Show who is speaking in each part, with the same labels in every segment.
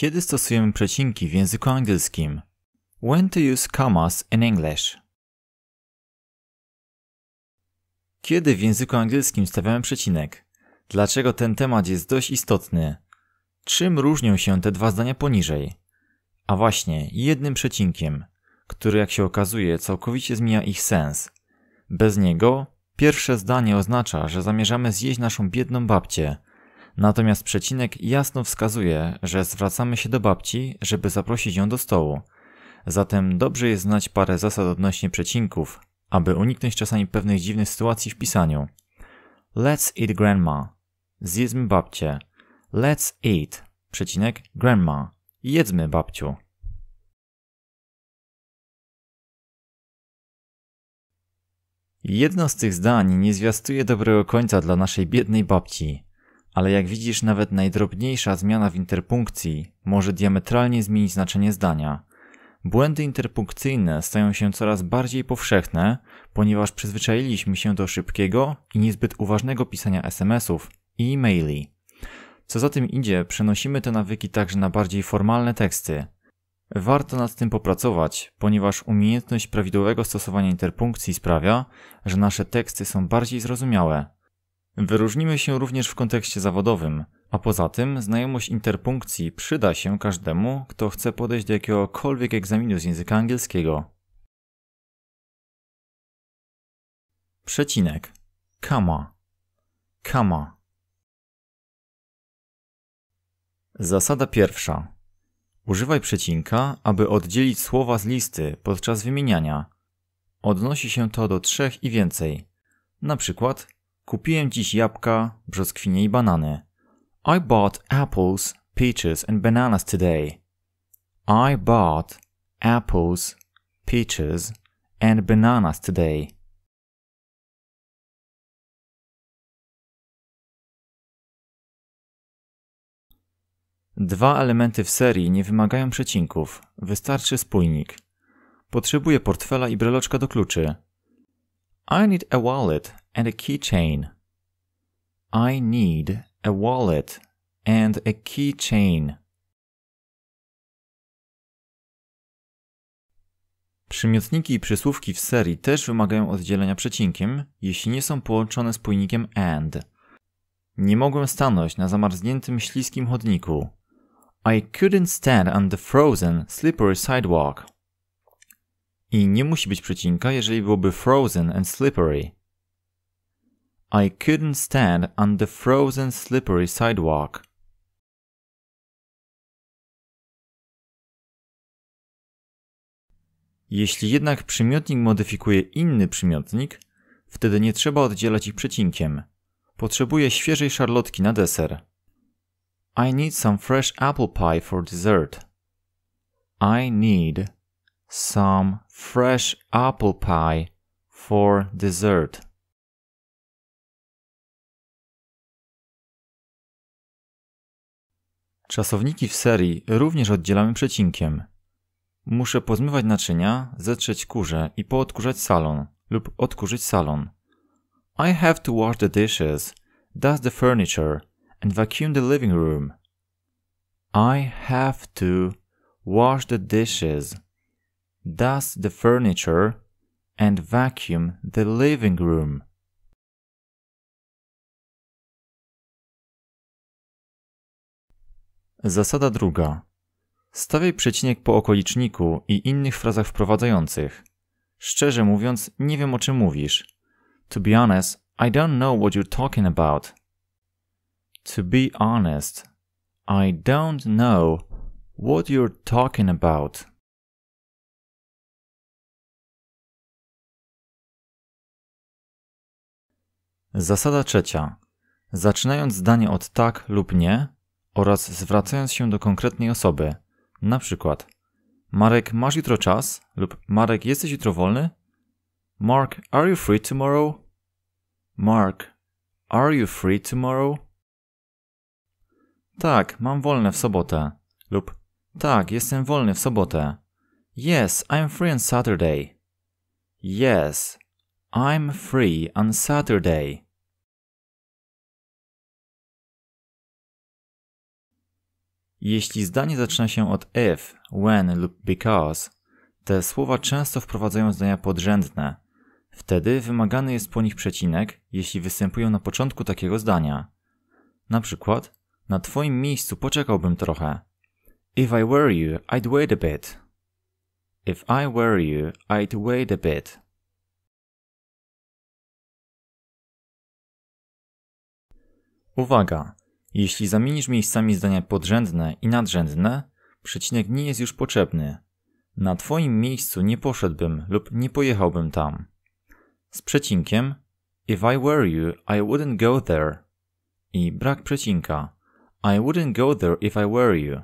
Speaker 1: Kiedy stosujemy przecinki w języku angielskim? When to use commas
Speaker 2: in English? Kiedy w języku angielskim stawiamy przecinek? Dlaczego ten temat jest dość istotny? Czym różnią się te dwa zdania poniżej? A właśnie, jednym przecinkiem, który jak się okazuje całkowicie zmienia ich sens. Bez niego pierwsze zdanie oznacza, że zamierzamy zjeść naszą biedną babcię – Natomiast przecinek jasno wskazuje, że zwracamy się do babci, żeby zaprosić ją do stołu. Zatem dobrze jest znać parę zasad odnośnie przecinków, aby uniknąć czasami pewnych dziwnych sytuacji w pisaniu. Let's eat grandma. Zjedzmy babcię. Let's eat. Przecinek
Speaker 1: grandma. Jedzmy babciu. Jedno z tych zdań nie zwiastuje dobrego
Speaker 2: końca dla naszej biednej babci. Ale jak widzisz, nawet najdrobniejsza zmiana w interpunkcji może diametralnie zmienić znaczenie zdania. Błędy interpunkcyjne stają się coraz bardziej powszechne, ponieważ przyzwyczailiśmy się do szybkiego i niezbyt uważnego pisania SMS-ów i e-maili. Co za tym idzie, przenosimy te nawyki także na bardziej formalne teksty. Warto nad tym popracować, ponieważ umiejętność prawidłowego stosowania interpunkcji sprawia, że nasze teksty są bardziej zrozumiałe, Wyróżnimy się również w kontekście zawodowym, a poza tym znajomość interpunkcji przyda się każdemu, kto chce podejść do jakiegokolwiek egzaminu z języka angielskiego.
Speaker 1: Przecinek. Kama. Kama. Zasada
Speaker 2: pierwsza. Używaj przecinka, aby oddzielić słowa z listy podczas wymieniania. Odnosi się to do trzech i więcej. Na przykład Kupiłem dziś jabłka, brzoskwinie i banany. I bought apples, peaches and
Speaker 1: bananas today. I bought apples, peaches and bananas today. Dwa elementy w serii nie wymagają przecinków, wystarczy spójnik. Potrzebuję
Speaker 2: portfela i breloczka do kluczy. I need a wallet, and a keychain.
Speaker 1: I need a wallet and a keychain. Przymiotniki
Speaker 2: i przysłówki w serii też wymagają oddzielenia przecinkiem, jeśli nie są połączone spójnikiem AND. Nie mogłem stanąć na zamarzniętym, śliskim chodniku. I couldn't stand on the frozen, slippery sidewalk. I nie musi być przecinka, jeżeli byłoby frozen and slippery. I couldn't
Speaker 1: stand on the frozen slippery sidewalk. Jeśli jednak przymiotnik modyfikuje inny przymiotnik, wtedy nie trzeba oddzielać ich przecinkiem.
Speaker 2: Potrzebuję świeżej szarlotki na deser. I need some fresh apple pie for dessert. I need some fresh
Speaker 1: apple pie for dessert. Czasowniki w serii również oddzielamy przecinkiem. Muszę pozmywać naczynia, zetrzeć
Speaker 2: kurze i poodkurzać salon lub odkurzyć salon. I have to wash the dishes, dust the furniture and vacuum the living room. I have to wash the dishes, dust the furniture
Speaker 1: and vacuum the living room. Zasada druga. Stawiaj przecinek po okoliczniku i innych frazach wprowadzających.
Speaker 2: Szczerze mówiąc, nie wiem o czym mówisz. To be honest, I don't know what you're talking about. To be honest, I don't know
Speaker 1: what you're talking about. Zasada trzecia. Zaczynając zdanie od tak lub nie, oraz zwracając się do
Speaker 2: konkretnej osoby, na przykład Marek, masz jutro czas? lub Marek, jesteś jutro wolny? Mark, are you free tomorrow? Mark, are you free tomorrow? Tak, mam wolne w sobotę. lub Tak, jestem wolny w sobotę. Yes, I'm free on Saturday.
Speaker 1: Yes, I'm free on Saturday. Jeśli zdanie zaczyna się od if, when lub because, te słowa często wprowadzają
Speaker 2: zdania podrzędne. Wtedy wymagany jest po nich przecinek, jeśli występują na początku takiego zdania. Na przykład, na twoim miejscu poczekałbym trochę.
Speaker 1: If I were you, I'd wait a bit. If I were you, I'd wait a bit. Uwaga! Jeśli zamienisz miejscami zdania podrzędne i
Speaker 2: nadrzędne, przecinek nie jest już potrzebny. Na twoim miejscu nie poszedłbym lub nie pojechałbym tam. Z przecinkiem If I were you, I wouldn't go there. I brak przecinka. I wouldn't go there if I were you.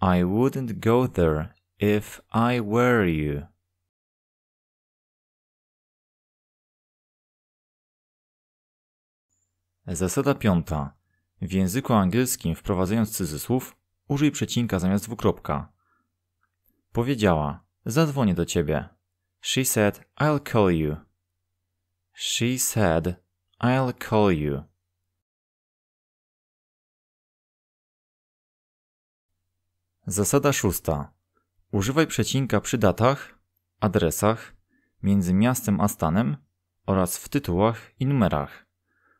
Speaker 1: I wouldn't go there if I were you. Zasada piąta. W języku angielskim, wprowadzając cudzysłów,
Speaker 2: użyj przecinka zamiast dwukropka. Powiedziała: Zadzwonię do
Speaker 1: ciebie. She said, I'll call you. She said, I'll call you. Zasada szósta. Używaj przecinka przy datach,
Speaker 2: adresach, między miastem a stanem oraz w tytułach i numerach.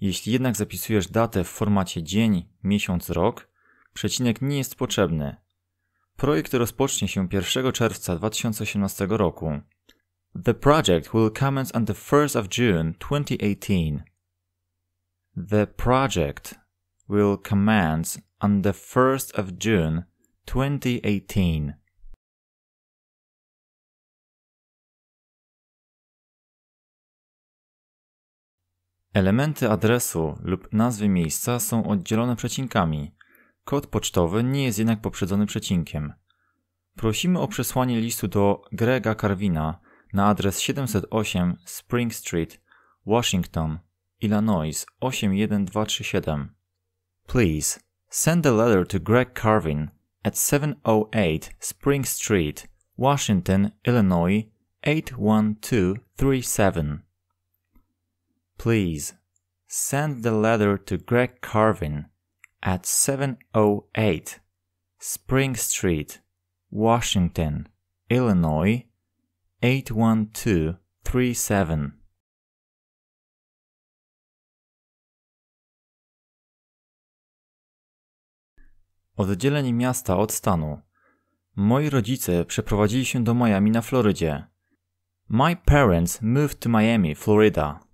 Speaker 1: Jeśli jednak zapisujesz datę w formacie dzień,
Speaker 2: miesiąc, rok, przecinek nie jest potrzebny. Projekt rozpocznie się 1 czerwca 2018 roku. The project will commence on the 1st of June 2018. The project will commence
Speaker 1: on the 1st of June 2018. Elementy adresu lub nazwy miejsca są oddzielone przecinkami.
Speaker 2: Kod pocztowy nie jest jednak poprzedzony przecinkiem. Prosimy o przesłanie listu do Grega Carvina na adres 708 Spring Street, Washington, Illinois 81237. Please send a letter to Greg Carvin at 708 Spring Street, Washington, Illinois 81237. Please send the letter to Greg Carvin at 708 Spring Street, Washington,
Speaker 1: Illinois 81237. Oddzielenie miasta od stanu. Moi rodzice przeprowadzili
Speaker 2: się do Miami na Florydzie. My parents moved to Miami, Florida.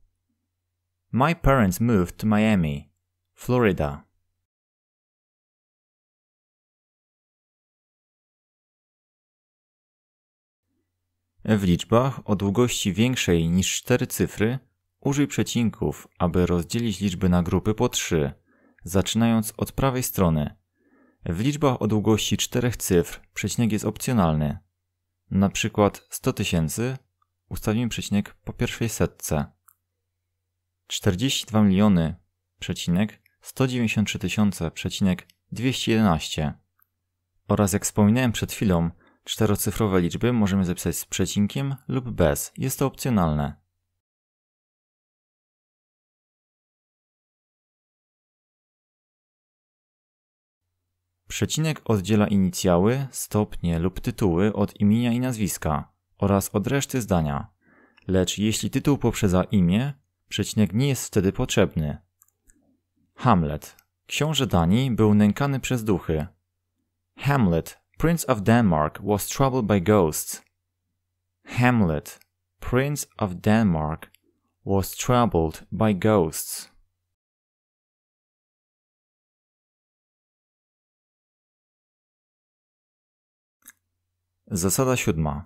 Speaker 1: My parents moved to Miami, Florida. W liczbach o długości większej niż 4 cyfry
Speaker 2: użyj przecinków, aby rozdzielić liczby na grupy po 3, zaczynając od prawej strony. W liczbach o długości 4 cyfr przecinek jest opcjonalny. Na przykład 100 tysięcy ustawimy przecinek po pierwszej setce. 42 miliony przecinek 193 tysiące przecinek 211. Oraz jak wspominałem przed chwilą, czterocyfrowe
Speaker 1: liczby możemy zapisać z przecinkiem lub bez. Jest to opcjonalne. Przecinek oddziela inicjały, stopnie lub tytuły od
Speaker 2: imienia i nazwiska oraz od reszty zdania. Lecz jeśli tytuł poprzedza imię, Przecinek nie jest wtedy potrzebny. Hamlet. Książę Danii był nękany przez duchy. Hamlet. Prince of Denmark was troubled by
Speaker 1: ghosts. Hamlet. Prince of Denmark was troubled by ghosts. Zasada siódma.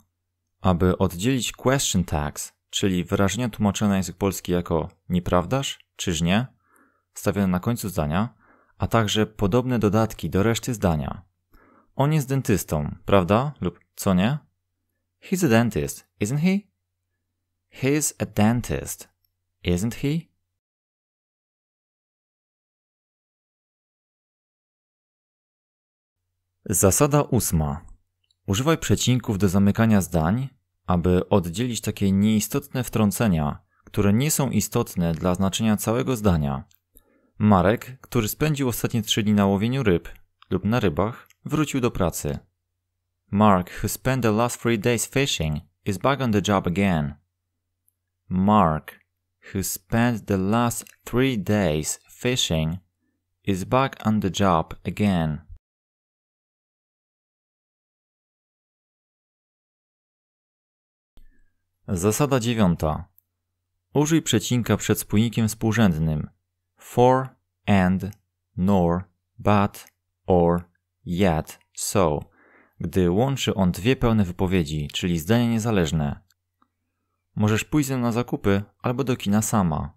Speaker 1: Aby oddzielić question tags czyli wyraźnie tłumaczone na język polski
Speaker 2: jako nieprawdaż, czyż nie, Stawione na końcu zdania, a także podobne dodatki do reszty zdania. On jest dentystą, prawda? lub co nie?
Speaker 1: He's a dentist, isn't he? He's a dentist, isn't he? Zasada ósma. Używaj przecinków
Speaker 2: do zamykania zdań, aby oddzielić takie nieistotne wtrącenia, które nie są istotne dla znaczenia całego zdania. Marek, który spędził ostatnie trzy dni na łowieniu ryb lub na rybach, wrócił do pracy. Mark, who spent the last three days fishing, is back on the job again. Mark,
Speaker 1: who spent the last three days fishing, is back on the job again. Zasada dziewiąta. Użyj
Speaker 2: przecinka przed spójnikiem współrzędnym for, and, nor, but, or, yet, so, gdy łączy on dwie pełne wypowiedzi, czyli zdania niezależne. Możesz pójść ze mną na zakupy albo do kina sama.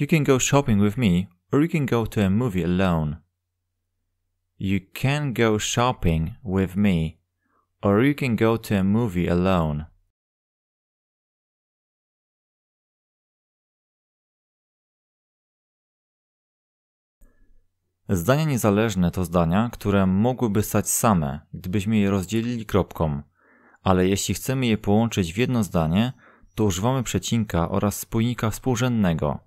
Speaker 2: You can go shopping with me or you can go to a movie alone.
Speaker 1: You can go shopping with me or you can go to a movie alone. Zdania niezależne to zdania, które mogłyby stać same, gdybyśmy je rozdzielili kropką,
Speaker 2: ale jeśli chcemy je połączyć w jedno zdanie, to używamy przecinka oraz spójnika współrzędnego.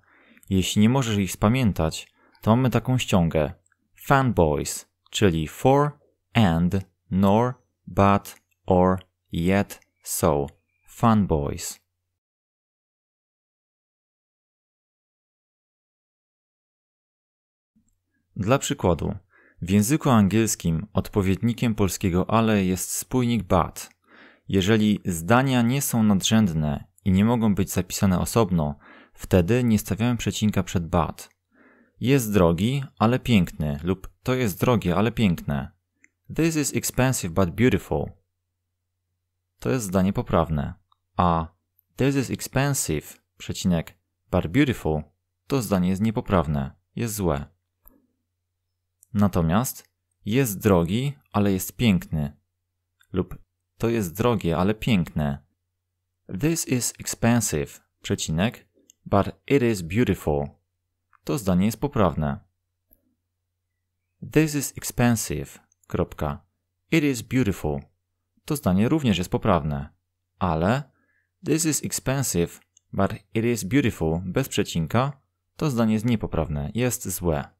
Speaker 2: Jeśli nie możesz ich spamiętać, to mamy taką ściągę. Fanboys, czyli for, and, nor, but, or,
Speaker 1: yet, so. Fanboys. Dla przykładu, w języku angielskim odpowiednikiem polskiego ale jest spójnik but.
Speaker 2: Jeżeli zdania nie są nadrzędne i nie mogą być zapisane osobno, wtedy nie stawiamy przecinka przed but. Jest drogi, ale piękny lub to jest drogie, ale piękne. This is expensive but beautiful. To jest zdanie poprawne. A this is expensive, przecinek, but beautiful to zdanie jest niepoprawne, jest złe. Natomiast jest drogi, ale jest piękny. Lub to jest drogie, ale piękne. This is expensive, przecinek, but it is beautiful. To zdanie jest poprawne. This is expensive, kropka. It is beautiful. To zdanie również jest poprawne. Ale this is expensive, but it is beautiful
Speaker 1: bez przecinka to zdanie jest niepoprawne, jest złe.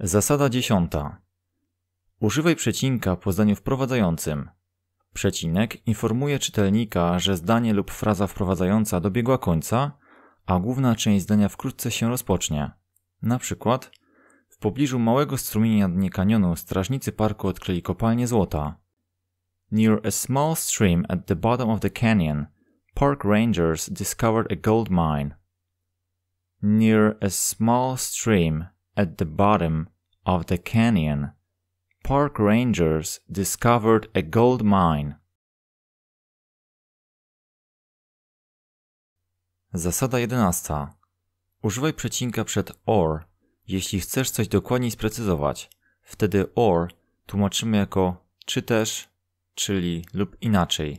Speaker 1: Zasada dziesiąta. Używaj przecinka po zdaniu wprowadzającym.
Speaker 2: Przecinek informuje czytelnika, że zdanie lub fraza wprowadzająca dobiegła końca, a główna część zdania wkrótce się rozpocznie. Na przykład w pobliżu małego strumienia dnie kanionu strażnicy parku odkryli kopalnię złota. Near a small stream at the bottom of the canyon, park rangers discovered a gold mine. Near a small stream at the bottom of
Speaker 1: the canyon, park rangers discovered a gold mine. Zasada 11. Używaj przecinka przed or, jeśli chcesz coś dokładniej sprecyzować.
Speaker 2: Wtedy or tłumaczymy jako czy też, czyli lub inaczej.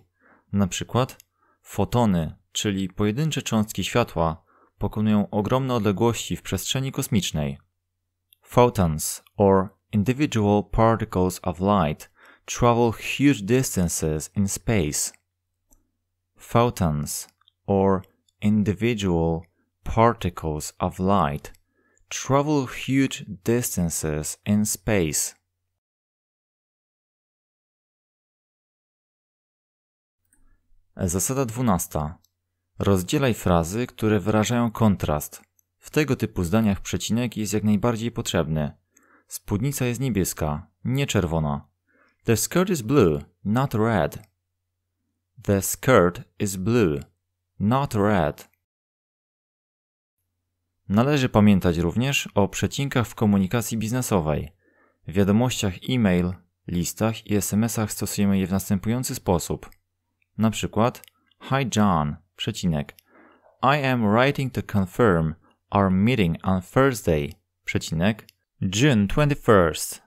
Speaker 2: Na przykład fotony, czyli pojedyncze cząstki światła, pokonują ogromne odległości w przestrzeni kosmicznej. Photons, or individual particles of light, travel huge distances in space. Photons, or individual
Speaker 1: particles of light, travel huge distances in space. Zasada dwunasta. Rozdzielaj frazy, które
Speaker 2: wyrażają kontrast – W tego typu zdaniach przecinek jest jak najbardziej potrzebny. Spódnica jest niebieska, nie czerwona. The skirt is blue, not red. The skirt is blue, not red. Należy pamiętać również o przecinkach w komunikacji biznesowej. W wiadomościach e-mail, listach i SMS-ach stosujemy je w następujący sposób. Na przykład Hi John, przecinek. I am writing to confirm our meeting on Thursday, przecinek, June 21st,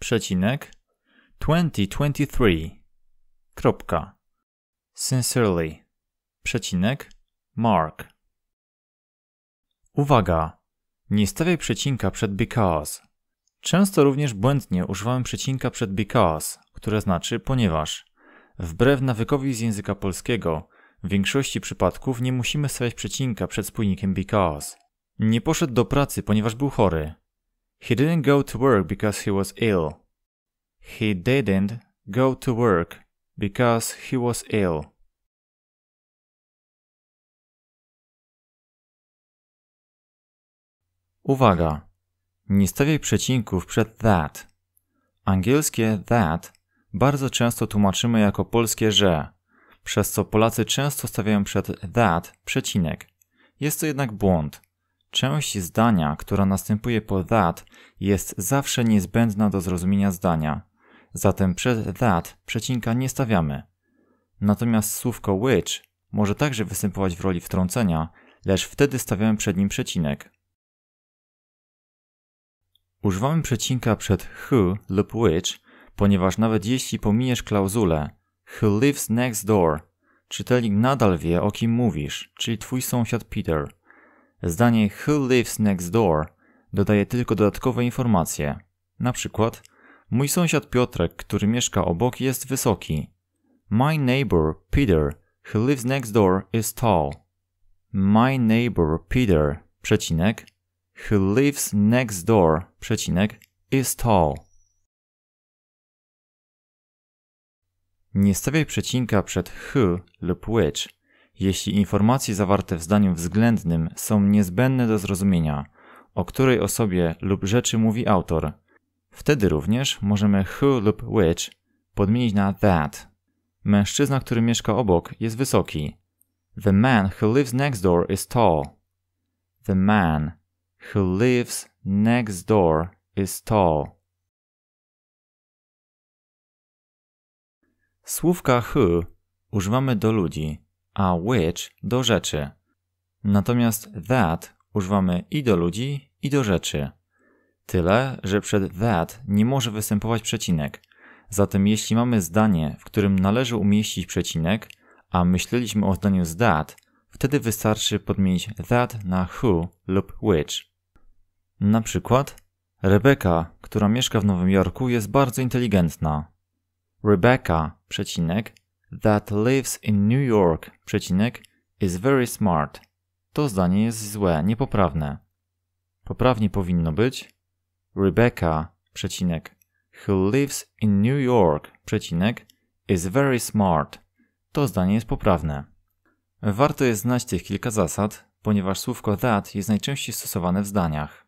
Speaker 2: przecinek, 2023, kropka. Sincerely, przecinek, Mark. Uwaga! Nie stawiaj przecinka przed because. Często również błędnie używamy przecinka przed because, które znaczy ponieważ. Wbrew nawykowi z języka polskiego, w większości przypadków nie musimy stawiać przecinka przed spójnikiem because. Nie poszedł do pracy, ponieważ był chory. He didn't go to work
Speaker 1: because he was ill. He didn't go to work because he was ill. Uwaga! Nie stawiaj przecinków przed
Speaker 2: that. Angielskie that bardzo często tłumaczymy jako polskie że, przez co Polacy często stawiają przed that przecinek. Jest to jednak błąd. Część zdania, która następuje po that, jest zawsze niezbędna do zrozumienia zdania. Zatem przed that przecinka nie stawiamy. Natomiast słówko which może także występować w roli wtrącenia, lecz wtedy stawiamy przed nim przecinek. Używamy przecinka przed who lub which, ponieważ nawet jeśli pominiesz klauzulę who lives next door, czytelnik nadal wie o kim mówisz, czyli twój sąsiad Peter – Zdanie Who lives next door dodaje tylko dodatkowe informacje. Na przykład Mój sąsiad Piotrek, który mieszka obok jest wysoki. My neighbor Peter, who lives next door is tall. My neighbor Peter, przecinek, who lives next door, przecinek, is tall. Nie stawiaj przecinka przed who lub which, jeśli informacje zawarte w zdaniu względnym są niezbędne do zrozumienia, o której osobie lub rzeczy mówi autor. Wtedy również możemy who lub which podmienić na that. Mężczyzna, który mieszka obok, jest wysoki. The man who lives next door is tall.
Speaker 1: The man who lives next door is tall. Słówka who używamy do ludzi, a which do rzeczy. Natomiast
Speaker 2: that używamy i do ludzi, i do rzeczy. Tyle, że przed that nie może występować przecinek. Zatem jeśli mamy zdanie, w którym należy umieścić przecinek, a myśleliśmy o zdaniu z that, wtedy wystarczy podmienić that na who lub which. Na przykład Rebecca, która mieszka w Nowym Jorku, jest bardzo inteligentna. Rebecca, przecinek, that lives in New York, przecinek, is very smart. To zdanie jest złe, niepoprawne. Poprawnie powinno być Rebecca, przecinek, who lives in New York, przecinek, is very smart. To zdanie jest poprawne. Warto jest znać tych kilka zasad, ponieważ
Speaker 1: słówko that jest najczęściej stosowane w zdaniach.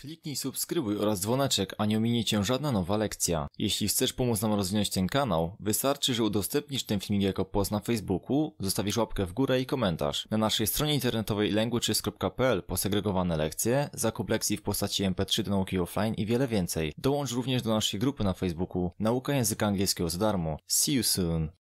Speaker 1: Kliknij subskrybuj oraz dzwoneczek, a nie
Speaker 2: ominie Cię żadna nowa lekcja. Jeśli chcesz pomóc nam rozwinąć ten kanał, wystarczy, że udostępnisz ten filmik jako post na Facebooku, zostawisz łapkę w górę i komentarz. Na naszej stronie internetowej language.pl posegregowane lekcje, zakup lekcji w postaci MP3 do nauki offline i wiele więcej.
Speaker 1: Dołącz również do naszej grupy na Facebooku Nauka Języka Angielskiego za darmo. See you soon!